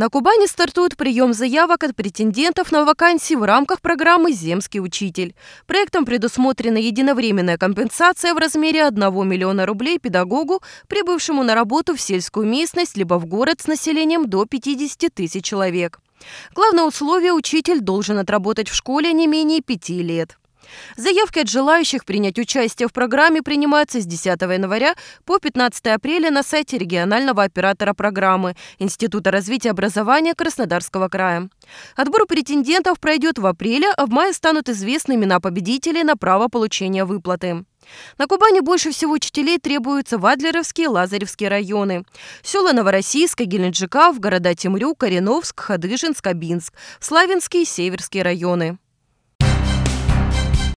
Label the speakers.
Speaker 1: На Кубани стартует прием заявок от претендентов на вакансии в рамках программы «Земский учитель». Проектом предусмотрена единовременная компенсация в размере 1 миллиона рублей педагогу, прибывшему на работу в сельскую местность либо в город с населением до 50 тысяч человек. Главное условие – учитель должен отработать в школе не менее пяти лет. Заявки от желающих принять участие в программе принимаются с 10 января по 15 апреля на сайте регионального оператора программы Института развития образования Краснодарского края. Отбор претендентов пройдет в апреле, а в мае станут известны имена победителей на право получения выплаты. На Кубани больше всего учителей требуются в Адлеровске и Лазаревские районы. Села Новороссийска, Геленджика, в города Темрюк, Кореновск, Хадыжинск, Абинск, Славянские и Северские районы.